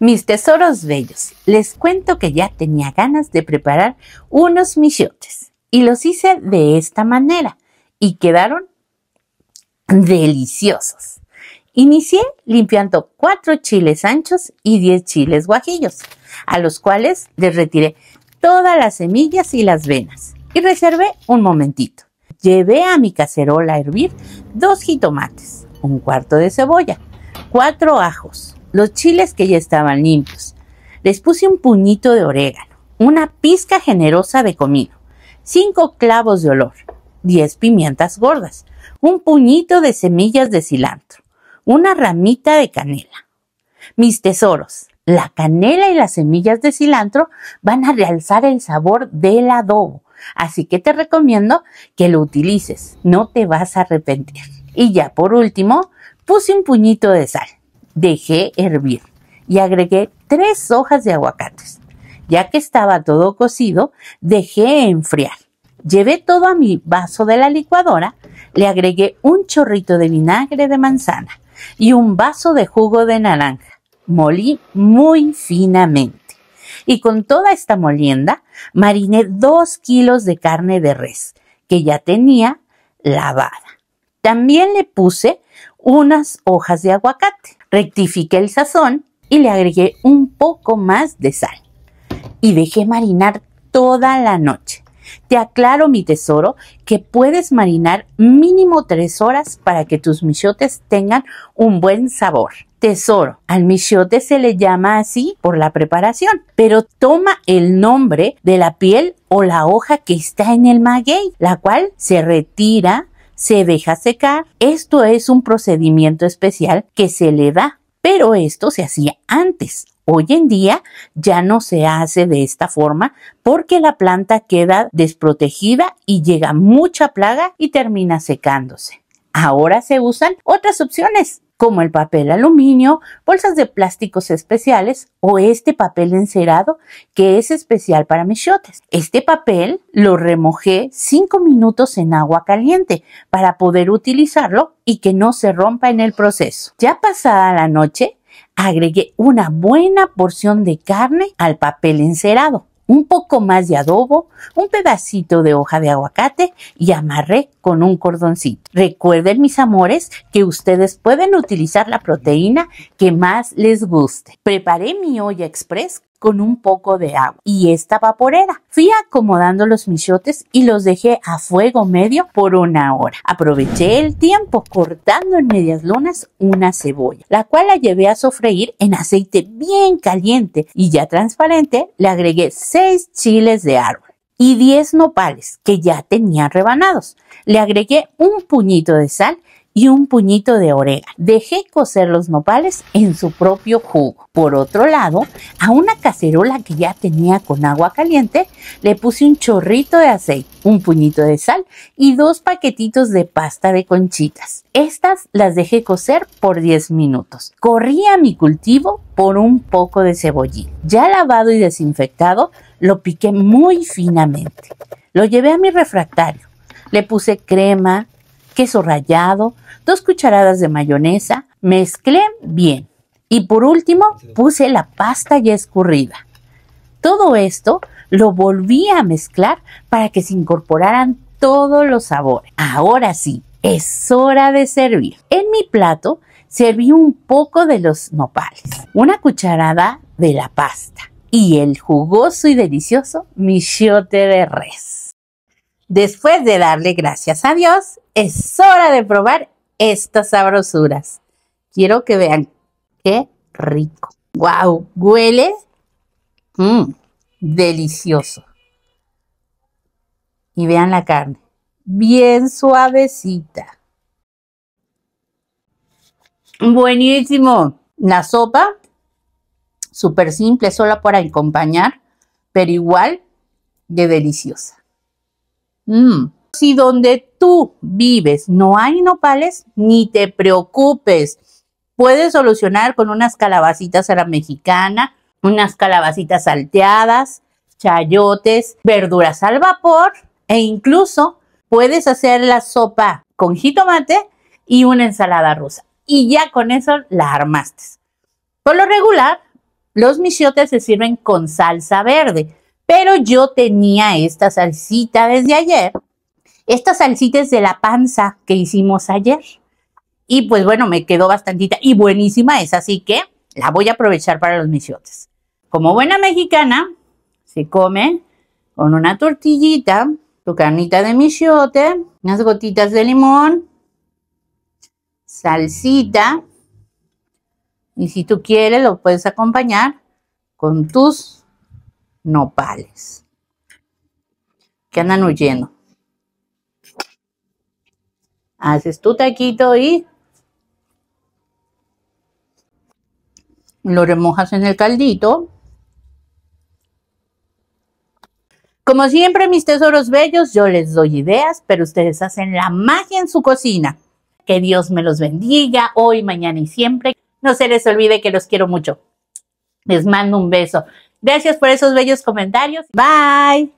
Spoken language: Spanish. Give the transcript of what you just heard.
Mis tesoros bellos, les cuento que ya tenía ganas de preparar unos michotes y los hice de esta manera y quedaron deliciosos. Inicié limpiando cuatro chiles anchos y 10 chiles guajillos, a los cuales les retiré todas las semillas y las venas y reservé un momentito. Llevé a mi cacerola a hervir dos jitomates, un cuarto de cebolla, cuatro ajos, los chiles que ya estaban limpios. Les puse un puñito de orégano, una pizca generosa de comino, cinco clavos de olor, diez pimientas gordas, un puñito de semillas de cilantro, una ramita de canela. Mis tesoros, la canela y las semillas de cilantro van a realzar el sabor del adobo, así que te recomiendo que lo utilices, no te vas a arrepentir. Y ya por último, puse un puñito de sal dejé hervir y agregué tres hojas de aguacates. Ya que estaba todo cocido, dejé enfriar. Llevé todo a mi vaso de la licuadora, le agregué un chorrito de vinagre de manzana y un vaso de jugo de naranja. Molí muy finamente. Y con toda esta molienda, mariné dos kilos de carne de res, que ya tenía lavada. También le puse unas hojas de aguacate Rectifiqué el sazón y le agregué un poco más de sal. Y dejé marinar toda la noche. Te aclaro, mi tesoro, que puedes marinar mínimo tres horas para que tus michotes tengan un buen sabor. Tesoro, al michote se le llama así por la preparación, pero toma el nombre de la piel o la hoja que está en el maguey, la cual se retira se deja secar. Esto es un procedimiento especial que se le da, pero esto se hacía antes. Hoy en día ya no se hace de esta forma porque la planta queda desprotegida y llega mucha plaga y termina secándose. Ahora se usan otras opciones como el papel aluminio, bolsas de plásticos especiales o este papel encerado que es especial para michotes. Este papel lo remojé 5 minutos en agua caliente para poder utilizarlo y que no se rompa en el proceso. Ya pasada la noche, agregué una buena porción de carne al papel encerado un poco más de adobo, un pedacito de hoja de aguacate y amarré con un cordoncito. Recuerden, mis amores, que ustedes pueden utilizar la proteína que más les guste. Preparé mi olla express con un poco de agua y esta vaporera. Fui acomodando los michotes y los dejé a fuego medio por una hora. Aproveché el tiempo cortando en medias lunas una cebolla, la cual la llevé a sofreír en aceite bien caliente y ya transparente le agregué seis chiles de árbol y 10 nopales que ya tenía rebanados. Le agregué un puñito de sal y un puñito de orégano. Dejé cocer los nopales en su propio jugo. Por otro lado, a una cacerola que ya tenía con agua caliente, le puse un chorrito de aceite, un puñito de sal y dos paquetitos de pasta de conchitas. Estas las dejé cocer por 10 minutos. Corrí a mi cultivo por un poco de cebollín. Ya lavado y desinfectado, lo piqué muy finamente. Lo llevé a mi refractario. Le puse crema, queso rallado, dos cucharadas de mayonesa, mezclé bien y por último puse la pasta ya escurrida. Todo esto lo volví a mezclar para que se incorporaran todos los sabores. Ahora sí, es hora de servir. En mi plato serví un poco de los nopales, una cucharada de la pasta y el jugoso y delicioso michote de res. Después de darle gracias a Dios, es hora de probar estas sabrosuras. Quiero que vean qué rico. ¡Wow! Huele mmm, delicioso. Y vean la carne, bien suavecita. Buenísimo. La sopa, súper simple, solo para acompañar, pero igual de deliciosa. Mmm. Si donde tú vives no hay nopales, ni te preocupes. Puedes solucionar con unas calabacitas a la mexicana, unas calabacitas salteadas, chayotes, verduras al vapor e incluso puedes hacer la sopa con jitomate y una ensalada rusa. Y ya con eso la armaste. Por lo regular, los misiotes se sirven con salsa verde, pero yo tenía esta salsita desde ayer esta salsita es de la panza que hicimos ayer. Y pues bueno, me quedó bastantita y buenísima es, así que la voy a aprovechar para los misiotes. Como buena mexicana, se come con una tortillita, tu carnita de misiote, unas gotitas de limón, salsita. Y si tú quieres, lo puedes acompañar con tus nopales que andan huyendo. Haces tu taquito y lo remojas en el caldito. Como siempre, mis tesoros bellos, yo les doy ideas, pero ustedes hacen la magia en su cocina. Que Dios me los bendiga hoy, mañana y siempre. No se les olvide que los quiero mucho. Les mando un beso. Gracias por esos bellos comentarios. Bye.